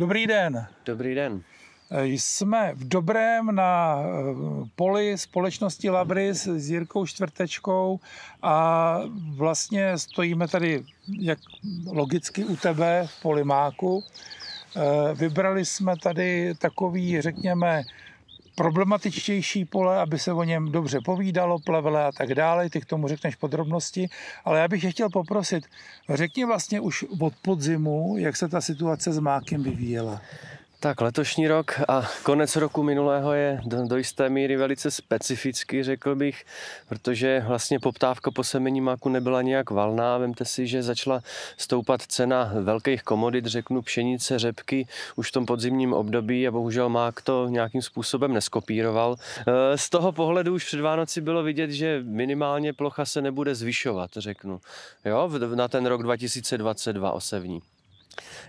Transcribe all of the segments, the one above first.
Dobrý den. Dobrý den. Eh, jsme v dobrém na eh, poli společnosti Labris s Jirkou Čtvrtečkou a vlastně stojíme tady jak logicky u tebe v Polimáku. Eh, vybrali jsme tady takový, řekněme, problematičtější pole, aby se o něm dobře povídalo, plevele a tak dále. Ty k tomu řekneš podrobnosti, ale já bych je chtěl poprosit, řekni vlastně už od podzimu, jak se ta situace s mákem vyvíjela. Tak letošní rok a konec roku minulého je do, do jisté míry velice specifický, řekl bych, protože vlastně poptávka po semení máku nebyla nějak valná. Vemte si, že začala stoupat cena velkých komodit, řeknu pšenice, řepky, už v tom podzimním období a bohužel mák to nějakým způsobem neskopíroval. E, z toho pohledu už před Vánoci bylo vidět, že minimálně plocha se nebude zvyšovat, řeknu, jo, na ten rok 2022 osevní.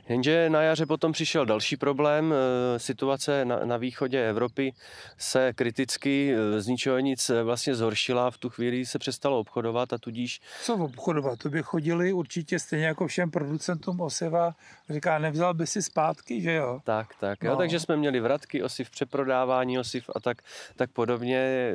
Jenže na jaře potom přišel další problém. Eh, situace na, na východě Evropy se kriticky eh, z ničeho nic eh, vlastně zhoršila. V tu chvíli se přestalo obchodovat a tudíž... Co obchodovat? To by chodili určitě stejně jako všem producentům osiva Říká, nevzal by si zpátky, že jo? Tak, tak. No. Jo, takže jsme měli vratky osiv, přeprodávání osiv a tak, tak podobně.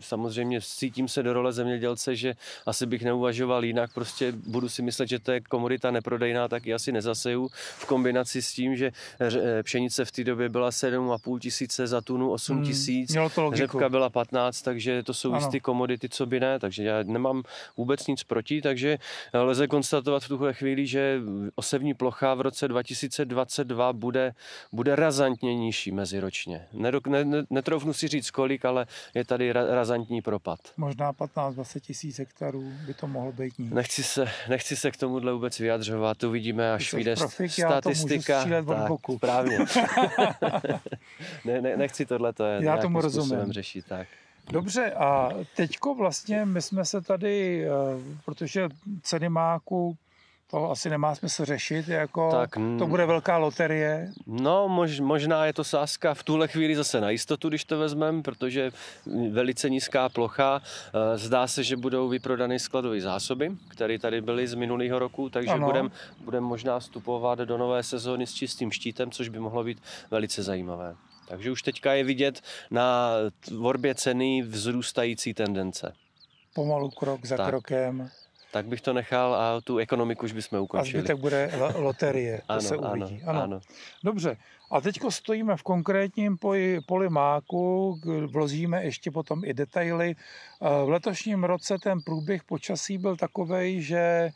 Samozřejmě cítím se do role zemědělce, že asi bych neuvažoval jinak. Prostě budu si myslet, že to je komodita neprodejná, tak ji asi nezaseju hektarů v kombinaci s tím, že eh, pšenice v té době byla 7,5 tisíce za tunu, 8 hmm, tisíc, hmm, řepka byla 15, takže to jsou jisté komodity, co by ne, takže já nemám vůbec nic proti, takže eh, lze konstatovat v tuhle chvíli, že osevní plocha v roce 2022 bude, bude razantně nižší meziročně. Nedok, ne, ne, netroufnu si říct kolik, ale je tady ra, razantní propad. Možná 15-20 tisíc hektarů by to mohlo být níž. Nechci se, nechci se k tomuhle vůbec vyjadřovat, uvidíme, až vyjde z statistik, statistika, já to můžu tak, od boku. Právě. ne, ne, nechci tohle, to je já tomu rozumím. řešit. Tak. Dobře, a teďko vlastně my jsme se tady, eh, protože ceny máku to asi nemá smysl řešit, jako tak, to bude velká loterie. No, mož, možná je to sázka v tuhle chvíli zase na jistotu, když to vezmeme, protože velice nízká plocha, eh, zdá se, že budou vyprodány skladové zásoby, které tady byly z minulého roku, takže budeme budem možná vstupovat do nové sezóny s čistým štítem, což by mohlo být velice zajímavé. Takže už teďka je vidět na tvorbě ceny vzrůstající tendence. Pomalu krok za tak. krokem tak bych to nechal a tu ekonomiku už bychom ukončili. A zbytek bude loterie, to ano, se uvidí. Ano, ano. ano. Dobře, a teď stojíme v konkrétním poli, poli máku, vložíme ještě potom i detaily. Eh, v letošním roce ten průběh počasí byl takový, že eh,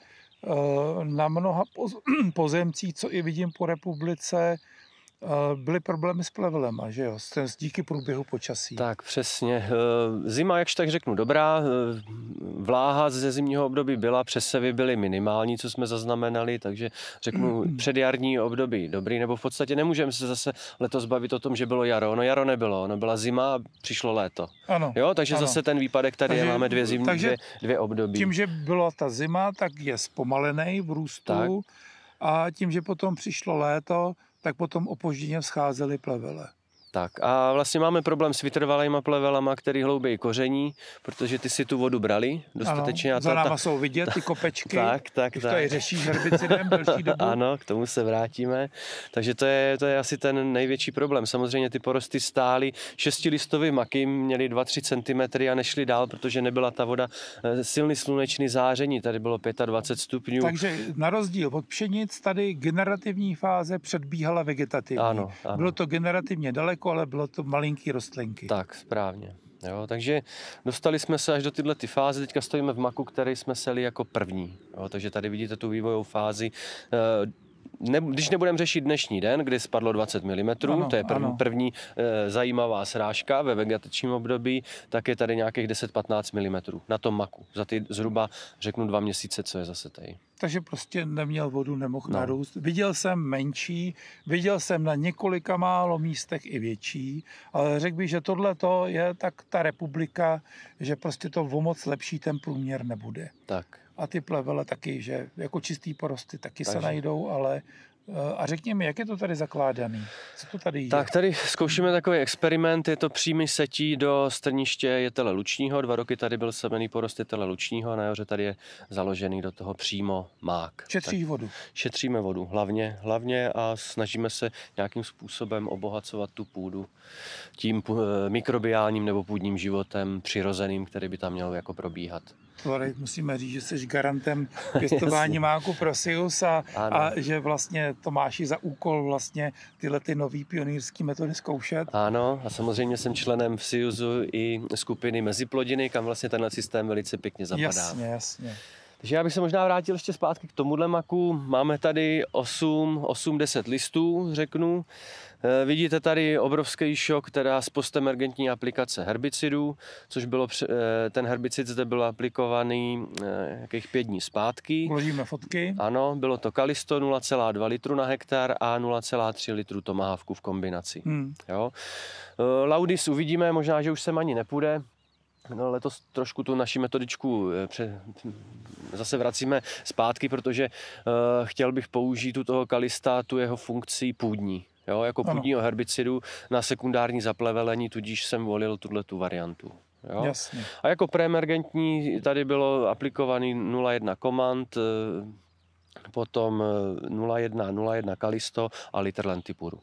na mnoha pozemcích, co i vidím po republice, Eh, byly problémy s plevelem, že jo? Díky průběhu počasí. Tak, přesně. Eh, zima, jakž tak řeknu, dobrá. Eh, vláha ze zimního období byla, přesevy byly minimální, co jsme zaznamenali, takže řeknu mhm. předjarní období dobrý, nebo v podstatě nemůžeme se zase letos bavit o tom, že bylo jaro. No jaro nebylo, ono byla zima a přišlo léto. Ano. Jo, takže ano. zase ten výpadek tady takže, je, máme dvě zimní, dvě, dvě období. Tím, že byla ta zima, tak je zpomalený v růstu. Tak. A tím, že potom přišlo léto, tak potom opožděně scházely plevele. Tak a vlastně máme problém s vytrvalýma plevelama, který hlouběji koření, protože ty si tu vodu brali dostatečně. Ano, a to, za náma ta, jsou vidět ty kopečky, tak, tak, tak. to je řeší herbicidem delší dobu. Ano, k tomu se vrátíme. Takže to je, to je asi ten největší problém. Samozřejmě ty porosty stály, šestilistový maky měly 2-3 cm a nešly dál, protože nebyla ta voda eh, silný sluneční záření, tady bylo 25 stupňů. Takže na rozdíl od pšenic tady generativní fáze předbíhala vegetativní. Ano, ano. Bylo to generativně daleko jablko, ale bylo to malinký rostlinky. Tak, správně. Jo, takže dostali jsme se až do tyhle ty fáze. Teďka stojíme v maku, který jsme seli jako první. Jo, takže tady vidíte tu vývojovou fázi. Eh, ne, když nebudeme řešit dnešní den, kdy spadlo 20 mm, ano, to je první, první e, zajímavá srážka ve vegetačním období, tak je tady nějakých 10-15 mm na tom maku. Za ty zhruba, řeknu, dva měsíce, co je zase tady. Takže prostě neměl vodu, nemohl no. narůst. Viděl jsem menší, viděl jsem na několika málo místech i větší, ale řekl bych, že tohle to je tak ta republika, že prostě to o moc lepší ten průměr nebude. Tak a ty plevele taky, že jako čistý porosty taky Takže. se najdou, ale eh, a řekni mi, jak je to tady zakládaný? Co to tady je? Tak tady zkoušíme takový experiment, je to přímý setí do strniště jetele lučního. Dva roky tady byl semený porost jetele lučního a na jaře tady je založený do toho přímo mák. Šetříš tak vodu? Šetříme vodu, hlavně, hlavně a snažíme se nějakým způsobem obohacovat tu půdu tím eh, mikrobiálním nebo půdním životem přirozeným, který by tam měl jako probíhat. Tady musíme říct, že jsi garantem pěstování máku Prosius a, a že vlastně to máš i za úkol vlastně tyhle ty nový pionýrský metody zkoušet. Ano, a samozřejmě jsem členem v SIUSu i skupiny Meziplodiny, kam vlastně tenhle systém velice pěkně zapadá. Jasně, jasně. Takže já bych se možná vrátil ještě zpátky k tomuhle maku. Máme tady 8-10 listů, řeknu. Eh, vidíte tady obrovský šok teda z postemergentní aplikace herbicidů, což bylo, eh, ten herbicid zde byl aplikovaný eh, jakých pět dní zpátky. Uložíme fotky. Ano, bylo to kalisto 0,2 litru na hektar a 0,3 litru tomahavku v kombinaci. Hmm. Jo. Laudis uvidíme, možná, že už sem ani nepůjde, No, letos trošku tu naši metodičku eh, pře... zase vracíme zpátky, protože uh, chtěl bych použít u toho kalista tu jeho funkci půdní. Jo, jako půdního ano. herbicidu na sekundární zaplevelení, tudíž jsem volil tuhle tu variantu. Jo? Jasně. A jako preemergentní tady bylo aplikovaný 0,1 komand, eh, potom 0,1, 0,1 kalisto a litr lentipuru.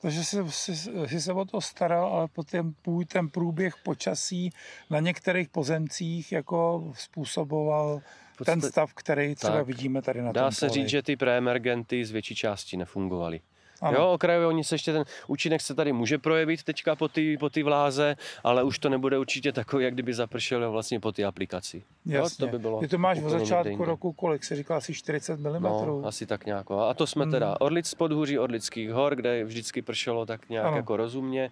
Takže si, si, si se o to staral, ale potom ten průběh počasí na některých pozemcích jako způsoboval ten stav, který třeba tak, vidíme tady na Dá tom se poli. říct, že ty preemergenty z větší části nefungovaly. Ano. Jo, okrajově oni se ještě ten účinek se tady může projevit teďka po ty, po ty vláze, ale už to nebude určitě takový, jak kdyby zapršel vlastně po ty aplikaci. Jasně. Jo, to by bylo Ty to máš v začátku roku kolik? se říká asi 40 mm? No, asi tak nějak. A to jsme mm. teda Orlic podhůří Orlických hor, kde vždycky pršelo tak nějak ano. jako rozumně,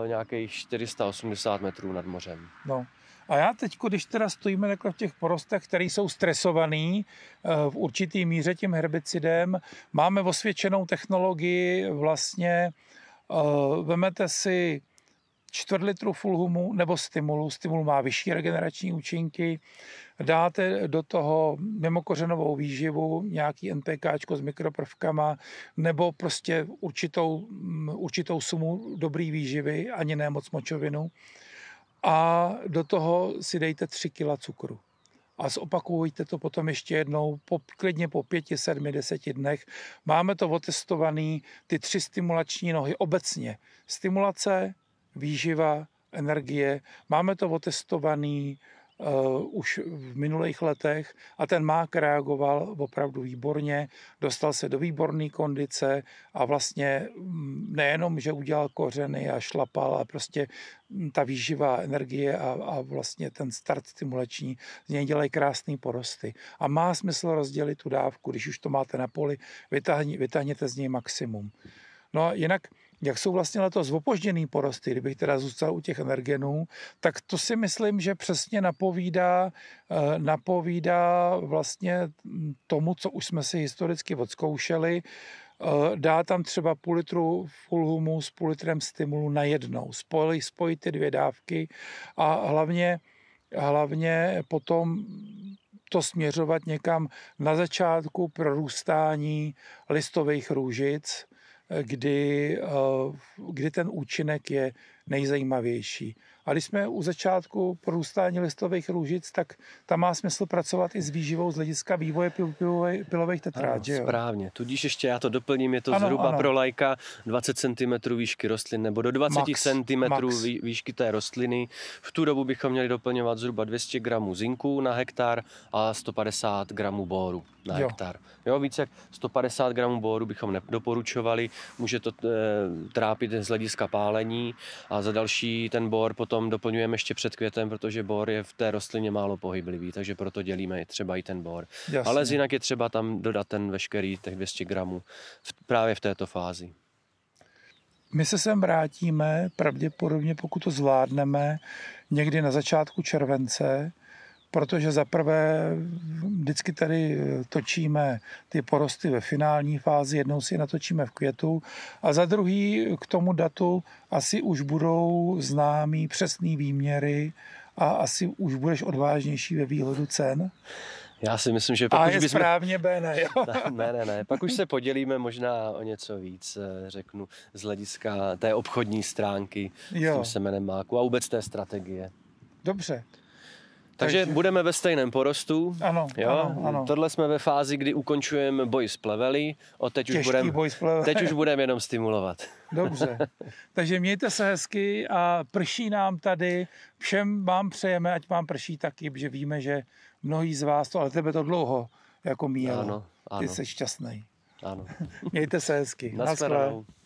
uh, nějakých 480 metrů nad mořem. No. A já teď, když teda stojíme takhle v těch porostech, které jsou stresovaný eh, v určitý míře tím herbicidem, máme osvědčenou technologii vlastně, eh, vemete si čtvrt litru fulhumu nebo stimulu, stimul má vyšší regenerační účinky, dáte do toho mimokořenovou výživu, nějaký NPK s mikroprvkama nebo prostě určitou, mm, určitou sumu dobrý výživy, ani ne moc močovinu a do toho si dejte 3 kg cukru. A zopakujte to potom ještě jednou, po, klidně po pěti, sedmi, deseti dnech. Máme to otestovaný, ty tři stimulační nohy obecně. Stimulace, výživa, energie. Máme to otestovaný Eh, už v minulých letech a ten mák reagoval opravdu výborně, dostal se do výborné kondice a vlastně mm, nejenom, že udělal kořeny a šlapal a prostě mm, ta výživá energie a, a vlastně ten start stimulační z něj dělají krásné porosty. A má smysl rozdělit tu dávku, když už to máte na poli, vytáhněte z něj maximum. No a jinak, jak jsou vlastně letos opožděný porosty, kdybych teda zůstal u těch energenů, tak to si myslím, že přesně napovídá, eh, napovídá vlastně tomu, co už jsme si historicky odzkoušeli, eh, dá tam třeba půl litru full humu s půl litrem stimulu na jednou. spojí, spojí ty dvě dávky a hlavně, hlavně potom to směřovat někam na začátku prorůstání listových růžic, kdy, eh, kdy ten účinek je nejzajímavější. A když jsme u začátku porůstání listových růžic, tak tam má smysl pracovat i s výživou z hlediska vývoje pil, pil, pilových tetrád. Ano, správně. Tudíž ještě já to doplním, je to ano, zhruba ano. pro lajka 20 cm výšky rostlin nebo do 20 max, cm max. výšky té rostliny. V tu dobu bychom měli doplňovat zhruba 200 gramů zinku na hektar a 150 gramů boru na jo. hektar. Jo, více jak 150 gramů boru bychom nedoporučovali, může to e, trápit z hlediska pálení a za další ten bor potom potom doplňujeme ještě před květem, protože bor je v té rostlině málo pohyblivý, takže proto dělíme třeba i ten bor. Jasně. Ale jinak je třeba tam dodat ten veškerý těch 200 gramů v, právě v této fázi. My se sem vrátíme, pravděpodobně pokud to zvládneme, někdy na začátku července protože za prvé vždycky tady eh, točíme ty porosty ve finální fázi, jednou si je natočíme v květu a za druhý k tomu datu asi už budou známý přesné výměry a asi už budeš odvážnější ve výhledu cen. Já si myslím, že pak a už je bychom... správně B, ne, jo? ne, ne, ne. Pak už se podělíme možná o něco víc, eh, řeknu, z hlediska té obchodní stránky jo. s tím semenem máku a vůbec té strategie. Dobře. Takže, Takže budeme ve stejném porostu. Ano, jo? ano, ano. Tohle jsme ve fázi, kdy ukončujeme boj s plevely. O teď už budem, boj s plevely. Teď už budeme jenom stimulovat. Dobře. Takže mějte se hezky a prší nám tady. Všem vám přejeme, ať vám prší taky, protože víme, že mnohí z vás to, ale tebe to dlouho jako míjelo. Ano, ano. Ty jsi šťastný. Ano. Mějte se hezky. Na